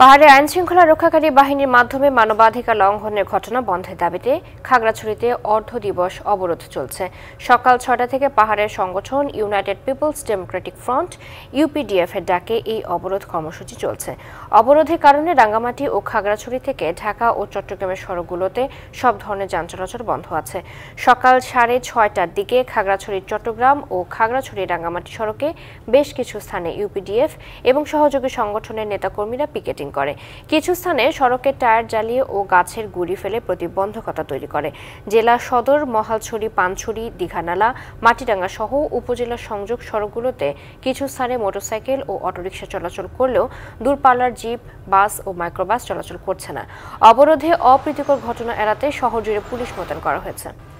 পাহাড়ে আইন শৃঙ্খলা রক্ষাকারী বাহিনীর মাধ্যমে মানবাধিকার লঙ্ঘনের ঘটনা বন্ধের দাবিতে খাগড়াছড়িতে অর্ধ দিবস অবরোধ চলছে সকাল ছটা থেকে পাহাড়ের সংগঠন United People's Democratic Front UPDF এর ডাকে এই অবরোধ কর্মসূচি চলছে অবরোধের কারণে রাঙ্গামাটি ও খাগড়াছড়ি থেকে ঢাকা ও চট্টগ্রামের সড়কগুলোতে সব ধরনের যান চলাচল বন্ধ আছে সকাল সাড়ে ছয়টার দিকে খাগড়াছড়ির চট্টগ্রাম ও খাগড়াছড়ি রাঙ্গামাটি সড়কে বেশ কিছু স্থানে ইউপিডিএফ এবং সহযোগী সংগঠনের নেতাকর্মীরা পিকেটিং মিছিল করে কিছু স্থানে সড়কে টায়ার জ্বালিয়ে ও গাছের গুড়ি ফেলে প্রতিবন্ধকতা তৈরি করে জেলা সদর মহালছড়ি পানছড়ি দীঘানালা মাটিডাঙ্গা সহ উপজেলা সংযোগ সড়কগুলোতে কিছু স্থানে মোটরসাইকেল ও অটোরিকশা চলাচল করলেও দূরপাল্লার জিপ বাস ও মাইক্রোবাস চলাচল করছে না অবরোধে অপ্রীতিকর ঘটনা এড়াতে শহর জুড়ে পুলিশ মোতায়েন করা হয়েছে